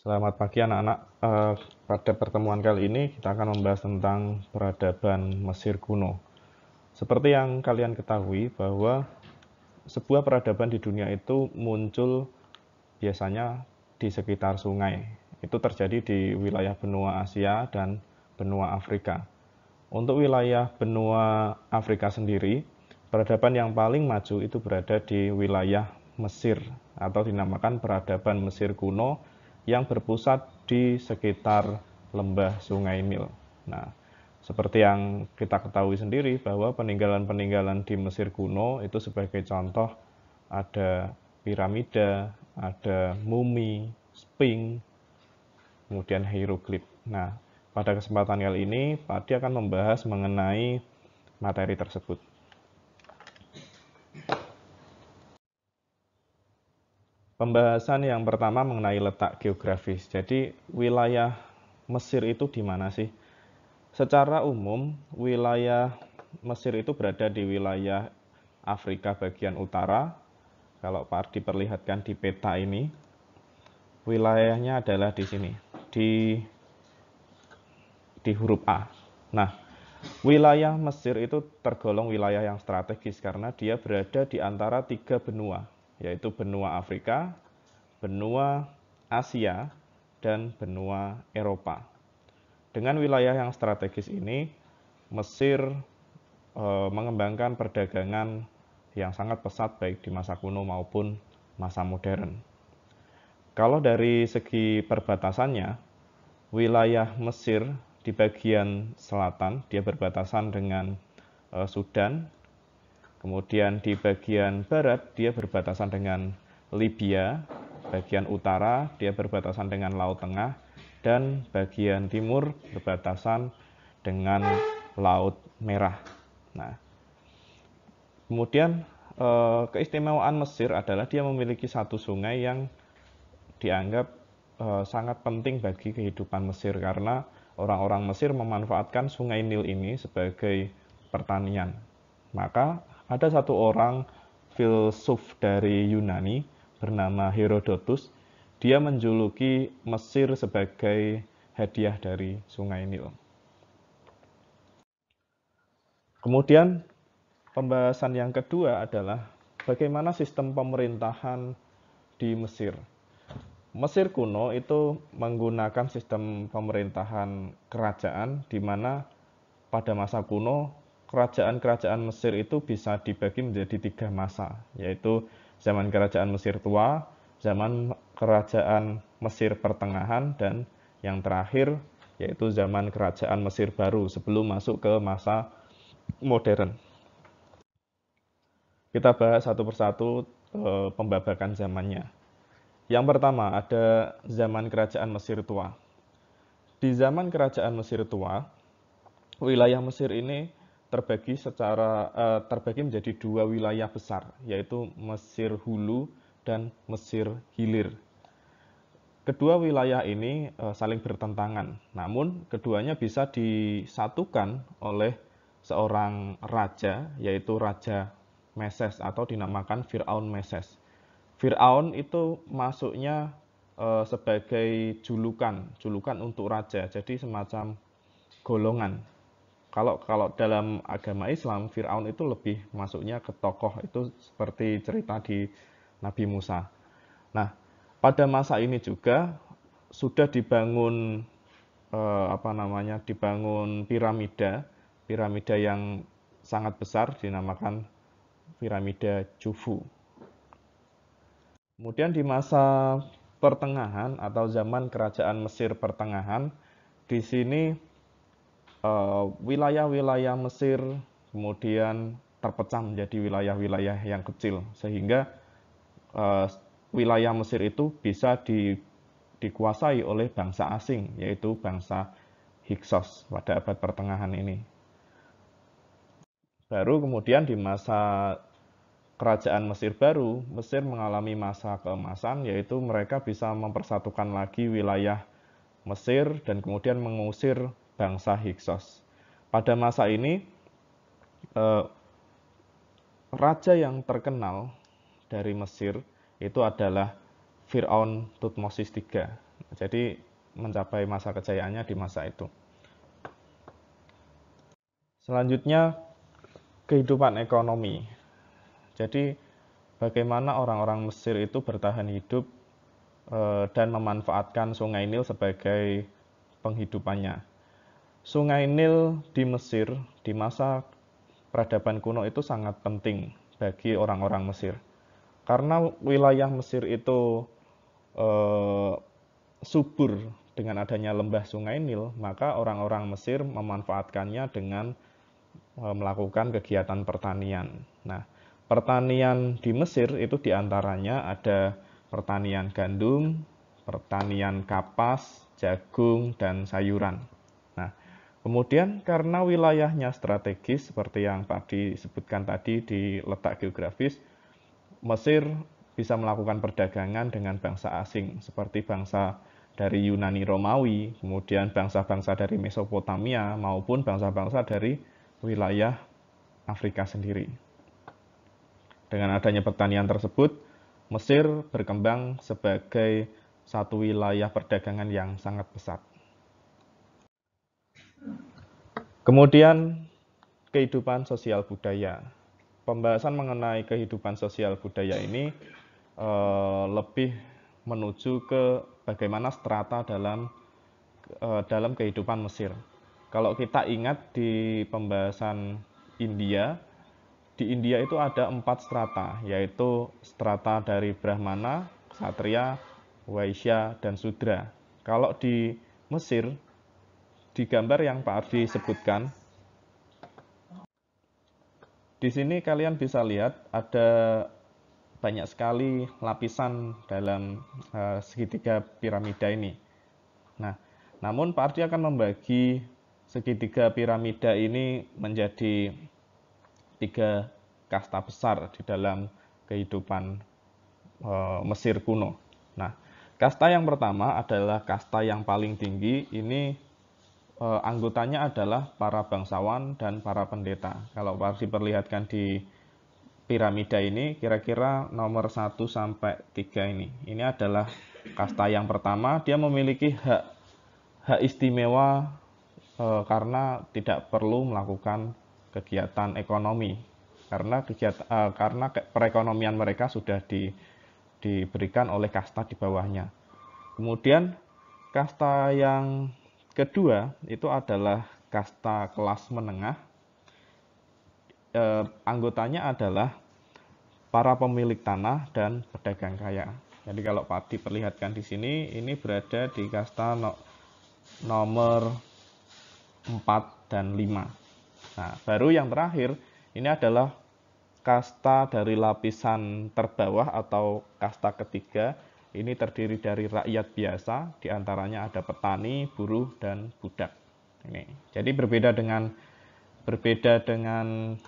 Selamat pagi anak-anak. Eh, pada pertemuan kali ini kita akan membahas tentang peradaban Mesir kuno. Seperti yang kalian ketahui bahwa sebuah peradaban di dunia itu muncul biasanya di sekitar sungai. Itu terjadi di wilayah benua Asia dan benua Afrika. Untuk wilayah benua Afrika sendiri, peradaban yang paling maju itu berada di wilayah Mesir atau dinamakan peradaban Mesir kuno yang berpusat di sekitar lembah Sungai Nil. Nah, seperti yang kita ketahui sendiri bahwa peninggalan-peninggalan di Mesir kuno itu sebagai contoh ada piramida, ada mumi, sphinx, kemudian hieroglif. Nah, pada kesempatan kali ini Pak Adi akan membahas mengenai materi tersebut. Pembahasan yang pertama mengenai letak geografis. Jadi, wilayah Mesir itu di mana sih? Secara umum, wilayah Mesir itu berada di wilayah Afrika bagian utara. Kalau Pak diperlihatkan di peta ini, wilayahnya adalah di sini, di di huruf A. Nah, wilayah Mesir itu tergolong wilayah yang strategis karena dia berada di antara tiga benua yaitu benua Afrika, benua Asia, dan benua Eropa. Dengan wilayah yang strategis ini, Mesir e, mengembangkan perdagangan yang sangat pesat baik di masa kuno maupun masa modern. Kalau dari segi perbatasannya, wilayah Mesir di bagian selatan dia berbatasan dengan e, Sudan, Kemudian di bagian barat dia berbatasan dengan Libya, bagian utara dia berbatasan dengan Laut Tengah, dan bagian timur berbatasan dengan Laut Merah. Nah, kemudian eh, keistimewaan Mesir adalah dia memiliki satu sungai yang dianggap eh, sangat penting bagi kehidupan Mesir karena orang-orang Mesir memanfaatkan sungai Nil ini sebagai pertanian. Maka ada satu orang filsuf dari Yunani bernama Herodotus. Dia menjuluki Mesir sebagai hadiah dari Sungai Nil. Kemudian pembahasan yang kedua adalah bagaimana sistem pemerintahan di Mesir. Mesir kuno itu menggunakan sistem pemerintahan kerajaan di mana pada masa kuno kerajaan-kerajaan Mesir itu bisa dibagi menjadi tiga masa, yaitu zaman kerajaan Mesir tua, zaman kerajaan Mesir pertengahan, dan yang terakhir yaitu zaman kerajaan Mesir baru sebelum masuk ke masa modern. Kita bahas satu persatu e, pembabakan zamannya. Yang pertama ada zaman kerajaan Mesir tua. Di zaman kerajaan Mesir tua, wilayah Mesir ini terbagi secara uh, terbagi menjadi dua wilayah besar yaitu Mesir hulu dan Mesir hilir. Kedua wilayah ini uh, saling bertentangan. Namun keduanya bisa disatukan oleh seorang raja yaitu raja Meses atau dinamakan Firaun Meses. Firaun itu masuknya uh, sebagai julukan, julukan untuk raja. Jadi semacam golongan kalau kalau dalam agama Islam Firaun itu lebih masuknya ke tokoh itu seperti cerita di Nabi Musa. Nah, pada masa ini juga sudah dibangun eh, apa namanya? dibangun piramida, piramida yang sangat besar dinamakan piramida Khufu. Kemudian di masa pertengahan atau zaman kerajaan Mesir pertengahan di sini Eh, wilayah-wilayah Mesir kemudian terpecah menjadi wilayah-wilayah yang kecil sehingga uh, wilayah Mesir itu bisa di, dikuasai oleh bangsa asing yaitu bangsa Hiksos pada abad pertengahan ini. Baru kemudian di masa kerajaan Mesir baru, Mesir mengalami masa keemasan yaitu mereka bisa mempersatukan lagi wilayah Mesir dan kemudian mengusir bangsa Hiksos. Pada masa ini, eh, raja yang terkenal dari Mesir itu adalah Fir'aun Tutmosis III. Jadi mencapai masa kejayaannya di masa itu. Selanjutnya, kehidupan ekonomi. Jadi bagaimana orang-orang Mesir itu bertahan hidup eh, dan memanfaatkan sungai Nil sebagai penghidupannya. Sungai Nil di Mesir di masa peradaban kuno itu sangat penting bagi orang-orang Mesir. Karena wilayah Mesir itu eh, subur dengan adanya lembah Sungai Nil, maka orang-orang Mesir memanfaatkannya dengan eh, melakukan kegiatan pertanian. Nah, pertanian di Mesir itu diantaranya ada pertanian gandum, pertanian kapas, jagung, dan sayuran. Kemudian karena wilayahnya strategis seperti yang Pak disebutkan tadi di letak geografis, Mesir bisa melakukan perdagangan dengan bangsa asing seperti bangsa dari Yunani Romawi, kemudian bangsa-bangsa dari Mesopotamia maupun bangsa-bangsa dari wilayah Afrika sendiri. Dengan adanya pertanian tersebut, Mesir berkembang sebagai satu wilayah perdagangan yang sangat pesat. Kemudian kehidupan sosial budaya. Pembahasan mengenai kehidupan sosial budaya ini e, lebih menuju ke bagaimana strata dalam e, dalam kehidupan Mesir. Kalau kita ingat di pembahasan India, di India itu ada empat strata, yaitu strata dari Brahmana, Satria, Waisya, dan Sudra. Kalau di Mesir di gambar yang Pak Ardi sebutkan, di sini kalian bisa lihat ada banyak sekali lapisan dalam eh, segitiga piramida ini. Nah, namun Pak Ardi akan membagi segitiga piramida ini menjadi tiga kasta besar di dalam kehidupan e, Mesir kuno. Nah, kasta yang pertama adalah kasta yang paling tinggi. Ini eh, anggotanya adalah para bangsawan dan para pendeta. Kalau diperlihatkan di piramida ini kira-kira nomor 1 sampai 3 ini. Ini adalah kasta yang pertama, dia memiliki hak hak istimewa eh, karena tidak perlu melakukan kegiatan ekonomi. Karena kegiatan eh, karena perekonomian mereka sudah di, diberikan oleh kasta di bawahnya. Kemudian kasta yang Kedua, itu adalah kasta kelas menengah. e, anggotanya adalah para pemilik tanah dan pedagang kaya. Jadi kalau perlihatkan di sini, ini berada di kasta no, nomor 4 dan 5. Nah, baru yang terakhir, ini adalah kasta dari lapisan terbawah atau kasta ketiga ini terdiri dari rakyat biasa, diantaranya ada petani, buruh, dan budak. Ini. Jadi berbeda dengan berbeda dengan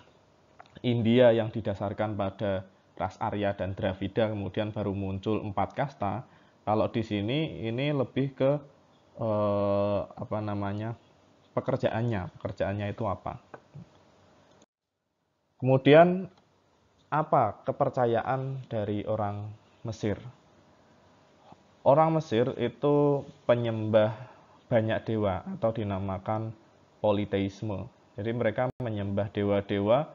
India yang didasarkan pada ras Arya dan Dravida, kemudian baru muncul empat kasta. Kalau di sini ini lebih ke eh, apa namanya pekerjaannya, pekerjaannya itu apa? Kemudian apa kepercayaan dari orang Mesir? Orang Mesir itu penyembah banyak dewa atau dinamakan politeisme. Jadi mereka menyembah dewa-dewa.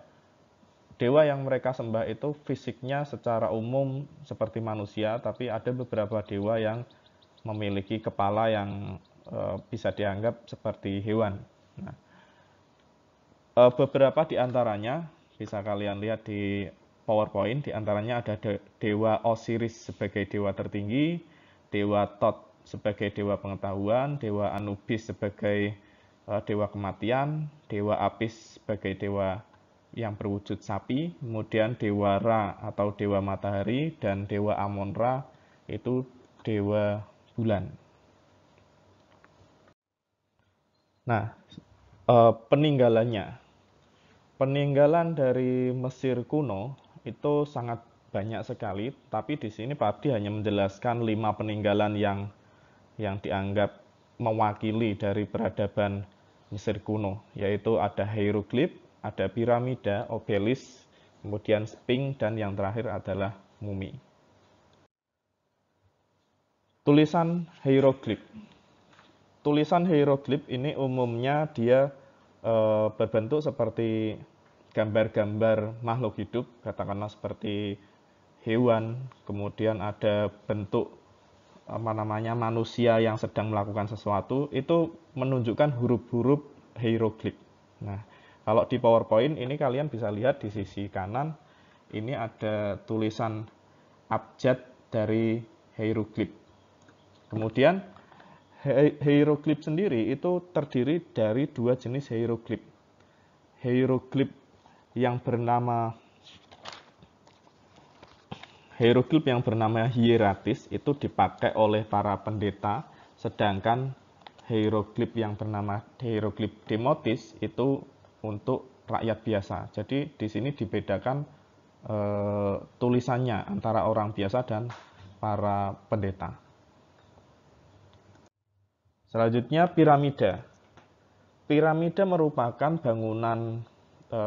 Dewa yang mereka sembah itu fisiknya secara umum seperti manusia, tapi ada beberapa dewa yang memiliki kepala yang e, bisa dianggap seperti hewan. Nah, e, beberapa di antaranya bisa kalian lihat di PowerPoint, di antaranya ada dewa Osiris sebagai dewa tertinggi, dewa Tot sebagai dewa pengetahuan, dewa Anubis sebagai uh, dewa kematian, dewa Apis sebagai dewa yang berwujud sapi, kemudian dewa Ra atau dewa matahari dan dewa Amon Ra itu dewa bulan. Nah, uh, peninggalannya. Peninggalan dari Mesir kuno itu sangat banyak sekali, tapi di sini Padi hanya menjelaskan lima peninggalan yang yang dianggap mewakili dari peradaban Mesir kuno, yaitu ada hieroglif, ada piramida, obelis, kemudian sphinx dan yang terakhir adalah mumi. Tulisan hieroglif. Tulisan hieroglif ini umumnya dia e, berbentuk seperti gambar-gambar makhluk hidup, katakanlah seperti hewan, kemudian ada bentuk apa namanya manusia yang sedang melakukan sesuatu itu menunjukkan huruf-huruf hieroglif. Nah, kalau di PowerPoint ini kalian bisa lihat di sisi kanan ini ada tulisan abjad dari hieroglif. Kemudian hieroglif sendiri itu terdiri dari dua jenis hieroglif. Hieroglif yang bernama hieroglif yang bernama hieratis itu dipakai oleh para pendeta, sedangkan hieroglif yang bernama hieroglif demotis itu untuk rakyat biasa. Jadi di sini dibedakan e, tulisannya antara orang biasa dan para pendeta. Selanjutnya piramida. Piramida merupakan bangunan e,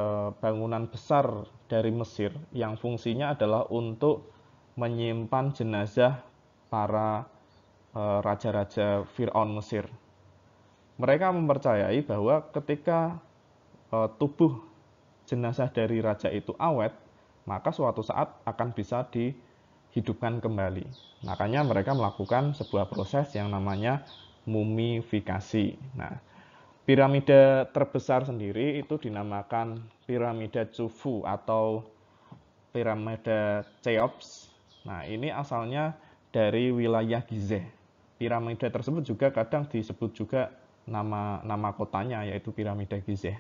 bangunan besar dari Mesir yang fungsinya adalah untuk menyimpan jenazah para e, raja-raja Fir'aun Mesir. Mereka mempercayai bahwa ketika e, tubuh jenazah dari raja itu awet, maka suatu saat akan bisa dihidupkan kembali. Makanya mereka melakukan sebuah proses yang namanya mumifikasi. Nah, piramida terbesar sendiri itu dinamakan piramida Chufu atau piramida Cheops Nah, ini asalnya dari wilayah Gizeh. Piramida tersebut juga kadang disebut juga nama nama kotanya yaitu piramida Gizeh.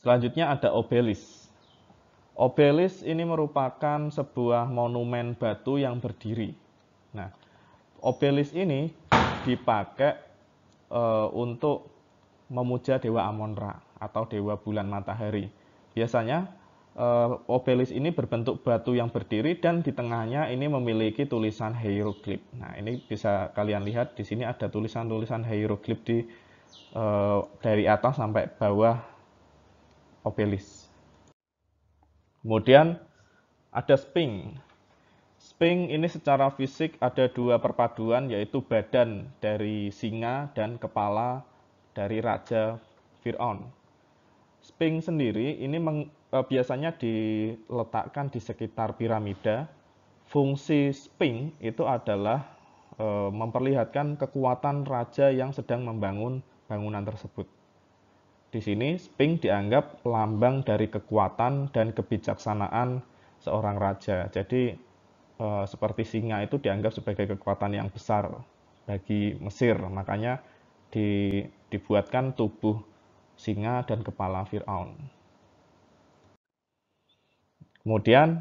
Selanjutnya ada obelis. Obelis ini merupakan sebuah monumen batu yang berdiri. Nah, obelis ini dipakai e, untuk memuja dewa Amon-Ra atau dewa bulan matahari. Biasanya Eh, obelis ini berbentuk batu yang berdiri dan di tengahnya ini memiliki tulisan hieroglif. Nah, ini bisa kalian lihat di sini ada tulisan-tulisan hieroglif di eh, dari atas sampai bawah obelis. Kemudian ada sphinx. Sphinx ini secara fisik ada dua perpaduan yaitu badan dari singa dan kepala dari raja Fir'aun. Sphinx sendiri ini Eh, biasanya diletakkan di sekitar piramida. Fungsi sphinx itu adalah eh, memperlihatkan kekuatan raja yang sedang membangun bangunan tersebut. Di sini, sphinx dianggap lambang dari kekuatan dan kebijaksanaan seorang raja. Jadi, eh, seperti singa itu dianggap sebagai kekuatan yang besar bagi Mesir. Makanya dibuatkan tubuh singa dan kepala Fir'aun. Kemudian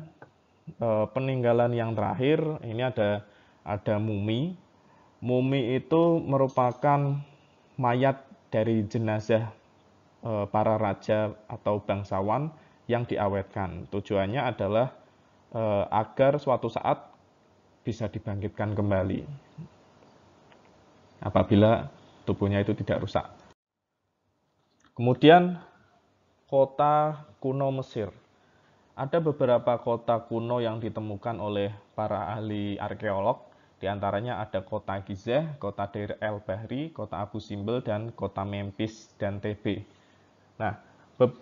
eh, peninggalan yang terakhir ini ada ada mumi. Mumi itu merupakan mayat dari jenazah eh, para raja atau bangsawan yang diawetkan. Tujuannya adalah eh, agar suatu saat bisa dibangkitkan kembali apabila tubuhnya itu tidak rusak. Kemudian kota kuno Mesir. Ada beberapa kota kuno yang ditemukan oleh para ahli arkeolog, di antaranya ada kota Gizeh, kota Deir el Bahri, kota Abu Simbel, dan kota Memphis dan TB. Nah,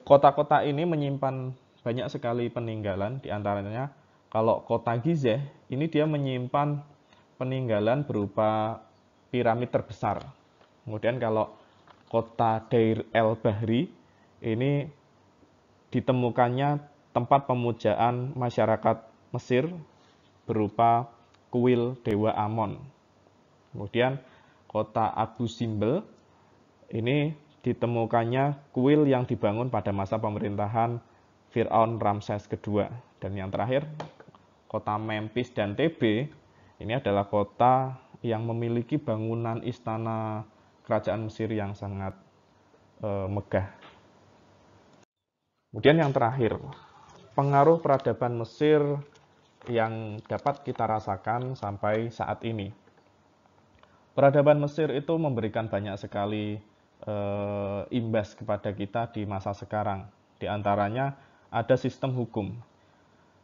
kota-kota ini menyimpan banyak sekali peninggalan, di antaranya kalau kota Gizeh, ini dia menyimpan peninggalan berupa piramid terbesar. Kemudian kalau kota Deir el Bahri, ini ditemukannya tempat pemujaan masyarakat Mesir berupa kuil dewa Amon. Kemudian kota Abu Simbel ini ditemukannya kuil yang dibangun pada masa pemerintahan Fir'aun Ramses II. Dan yang terakhir, kota Memphis dan TB ini adalah kota yang memiliki bangunan istana kerajaan Mesir yang sangat e, megah. Kemudian yang terakhir, pengaruh peradaban Mesir yang dapat kita rasakan sampai saat ini. Peradaban Mesir itu memberikan banyak sekali e, imbas kepada kita di masa sekarang. Di antaranya ada sistem hukum.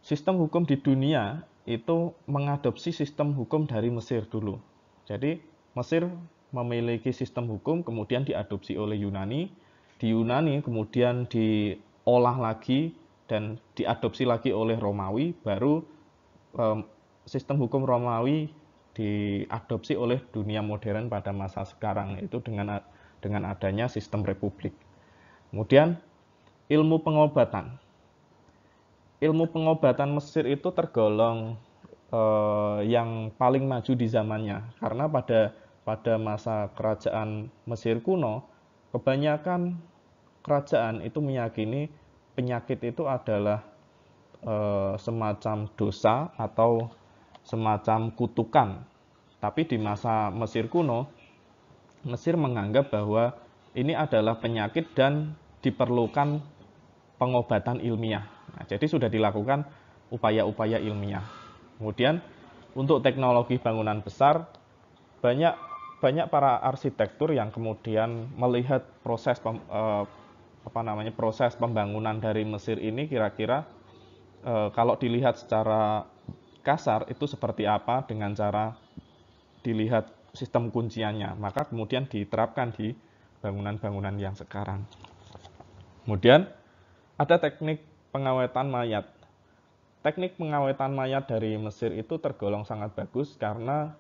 Sistem hukum di dunia itu mengadopsi sistem hukum dari Mesir dulu. Jadi Mesir memiliki sistem hukum kemudian diadopsi oleh Yunani. Di Yunani kemudian diolah lagi dan diadopsi lagi oleh Romawi baru um, sistem hukum Romawi diadopsi oleh dunia modern pada masa sekarang itu dengan dengan adanya sistem republik. Kemudian ilmu pengobatan. Ilmu pengobatan Mesir itu tergolong eh, yang paling maju di zamannya karena pada pada masa kerajaan Mesir kuno kebanyakan kerajaan itu meyakini penyakit itu adalah e, semacam dosa atau semacam kutukan. Tapi di masa Mesir kuno, Mesir menganggap bahwa ini adalah penyakit dan diperlukan pengobatan ilmiah. Nah, jadi sudah dilakukan upaya-upaya ilmiah. Kemudian untuk teknologi bangunan besar banyak banyak para arsitektur yang kemudian melihat proses pem, e, apa namanya proses pembangunan dari Mesir ini kira-kira e, kalau dilihat secara kasar itu seperti apa dengan cara dilihat sistem kunciannya maka kemudian diterapkan di bangunan-bangunan yang sekarang kemudian ada teknik pengawetan mayat teknik pengawetan mayat dari Mesir itu tergolong sangat bagus karena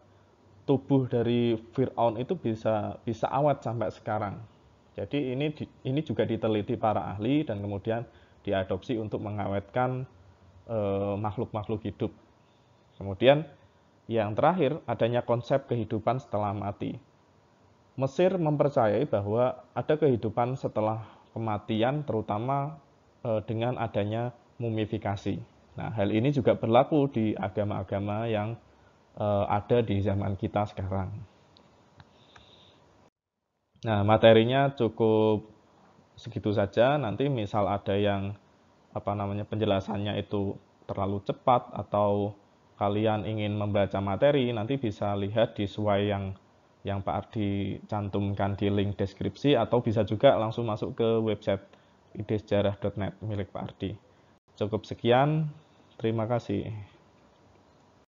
tubuh dari Fir'aun itu bisa bisa awet sampai sekarang jadi ini ini juga diteliti para ahli dan kemudian diadopsi untuk mengawetkan eh, makhluk-makhluk e, hidup. Kemudian yang terakhir adanya konsep kehidupan setelah mati. Mesir mempercayai bahwa ada kehidupan setelah kematian terutama e, dengan adanya mumifikasi. Nah, hal ini juga berlaku di agama-agama yang e, ada di zaman kita sekarang. Nah, materinya cukup segitu saja. Nanti misal ada yang apa namanya penjelasannya itu terlalu cepat atau kalian ingin membaca materi, nanti bisa lihat di sesuai yang yang Pak Ardi cantumkan di link deskripsi atau bisa juga langsung masuk ke website idesejarah.net milik Pak Ardi. Cukup sekian, terima kasih.